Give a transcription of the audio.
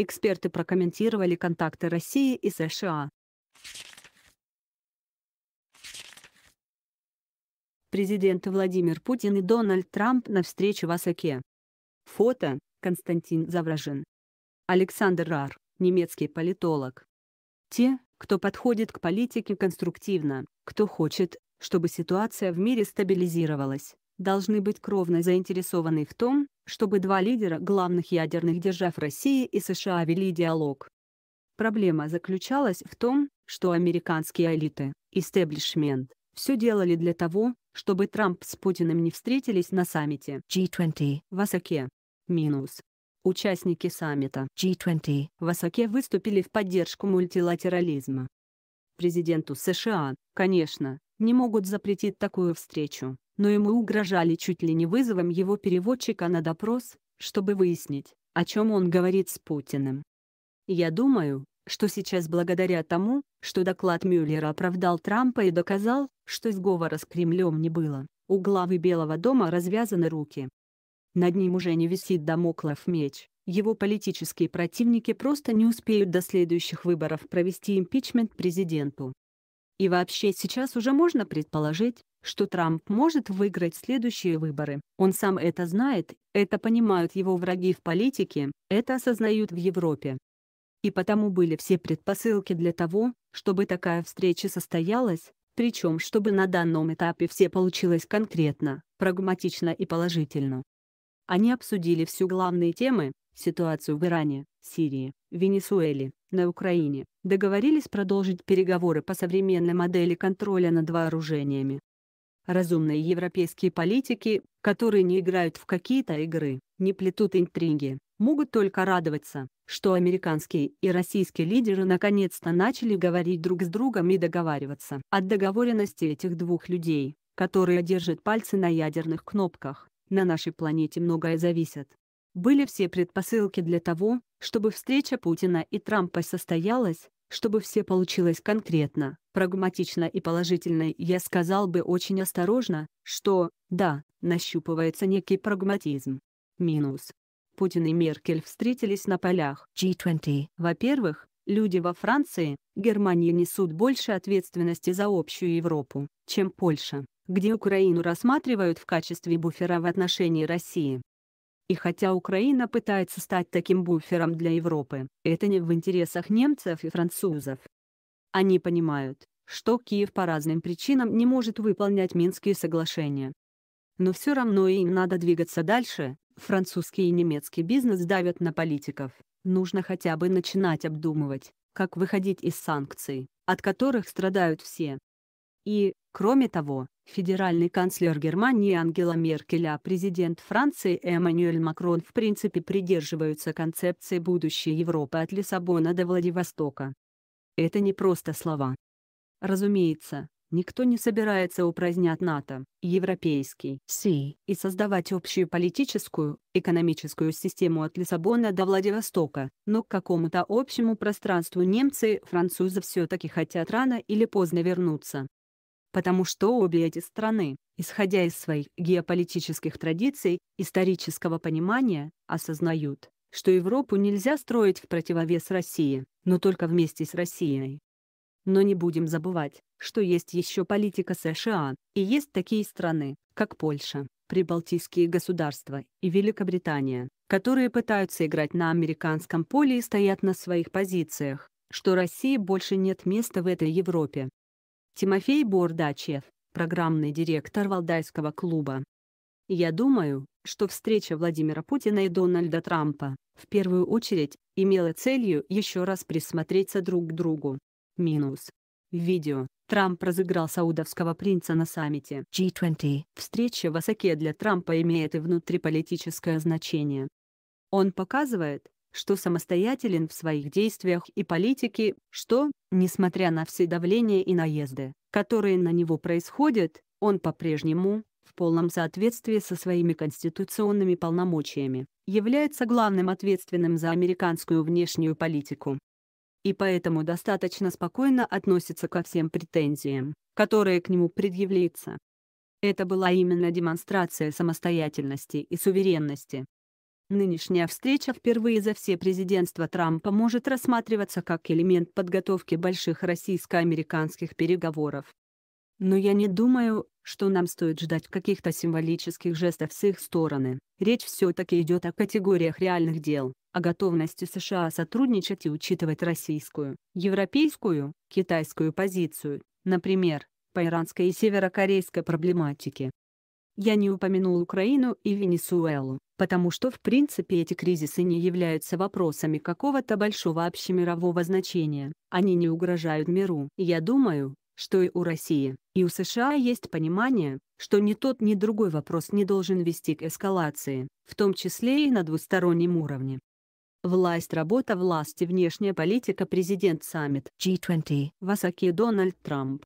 Эксперты прокомментировали контакты России и США. Президенты Владимир Путин и Дональд Трамп на встрече в Асаке. Фото Константин Завражин. Александр Рар, немецкий политолог. Те, кто подходит к политике конструктивно, кто хочет, чтобы ситуация в мире стабилизировалась, должны быть кровно заинтересованы в том, чтобы два лидера главных ядерных держав России и США вели диалог. Проблема заключалась в том, что американские элиты, истеблишмент, все делали для того, чтобы Трамп с Путиным не встретились на саммите G20 в Осаке. Минус. Участники саммита G20 в Осаке выступили в поддержку мультилатерализма. Президенту США, конечно, не могут запретить такую встречу, но ему угрожали чуть ли не вызовом его переводчика на допрос, чтобы выяснить, о чем он говорит с Путиным. Я думаю, что сейчас благодаря тому, что доклад Мюллера оправдал Трампа и доказал, что сговора с Кремлем не было, у главы Белого дома развязаны руки. Над ним уже не висит домоклов меч, его политические противники просто не успеют до следующих выборов провести импичмент президенту. И вообще сейчас уже можно предположить, что Трамп может выиграть следующие выборы. Он сам это знает, это понимают его враги в политике, это осознают в Европе. И потому были все предпосылки для того, чтобы такая встреча состоялась, причем чтобы на данном этапе все получилось конкретно, прагматично и положительно. Они обсудили все главные темы, ситуацию в Иране, Сирии, Венесуэле, на Украине, договорились продолжить переговоры по современной модели контроля над вооружениями, Разумные европейские политики, которые не играют в какие-то игры, не плетут интриги, могут только радоваться, что американские и российские лидеры наконец-то начали говорить друг с другом и договариваться от договоренности этих двух людей, которые держат пальцы на ядерных кнопках. На нашей планете многое зависит. Были все предпосылки для того, чтобы встреча Путина и Трампа состоялась, чтобы все получилось конкретно, прагматично и положительно, я сказал бы очень осторожно, что, да, нащупывается некий прагматизм. Минус. Путин и Меркель встретились на полях G20. Во-первых, люди во Франции, Германии несут больше ответственности за общую Европу, чем Польша, где Украину рассматривают в качестве буфера в отношении России. И хотя Украина пытается стать таким буфером для Европы, это не в интересах немцев и французов. Они понимают, что Киев по разным причинам не может выполнять Минские соглашения. Но все равно им надо двигаться дальше, французский и немецкий бизнес давят на политиков, нужно хотя бы начинать обдумывать, как выходить из санкций, от которых страдают все. И, кроме того, федеральный канцлер Германии Ангела Меркель, а президент Франции Эммануэль Макрон в принципе придерживаются концепции будущей Европы от Лиссабона до Владивостока. Это не просто слова. Разумеется, никто не собирается упразднять НАТО, европейский СИ, и создавать общую политическую, экономическую систему от Лиссабона до Владивостока, но к какому-то общему пространству немцы и французы все-таки хотят рано или поздно вернуться потому что обе эти страны, исходя из своих геополитических традиций, исторического понимания, осознают, что Европу нельзя строить в противовес России, но только вместе с Россией. Но не будем забывать, что есть еще политика США, и есть такие страны, как Польша, прибалтийские государства и Великобритания, которые пытаются играть на американском поле и стоят на своих позициях, что России больше нет места в этой Европе. Тимофей Бордачев, программный директор Валдайского клуба. Я думаю, что встреча Владимира Путина и Дональда Трампа, в первую очередь, имела целью еще раз присмотреться друг к другу. Минус. Видео. Трамп разыграл саудовского принца на саммите G20. Встреча в Осаке для Трампа имеет и внутриполитическое значение. Он показывает, что самостоятелен в своих действиях и политике, что, несмотря на все давления и наезды, которые на него происходят, он по-прежнему, в полном соответствии со своими конституционными полномочиями, является главным ответственным за американскую внешнюю политику. И поэтому достаточно спокойно относится ко всем претензиям, которые к нему предъявляются. Это была именно демонстрация самостоятельности и суверенности, Нынешняя встреча впервые за все президентства Трампа может рассматриваться как элемент подготовки больших российско-американских переговоров. Но я не думаю, что нам стоит ждать каких-то символических жестов с их стороны. Речь все-таки идет о категориях реальных дел, о готовности США сотрудничать и учитывать российскую, европейскую, китайскую позицию, например, по иранской и северокорейской проблематике. Я не упомянул Украину и Венесуэлу, потому что в принципе эти кризисы не являются вопросами какого-то большого общемирового значения, они не угрожают миру. Я думаю, что и у России, и у США есть понимание, что ни тот, ни другой вопрос не должен вести к эскалации, в том числе и на двустороннем уровне. Власть работа власти внешняя политика президент саммит G20 в Дональд Трамп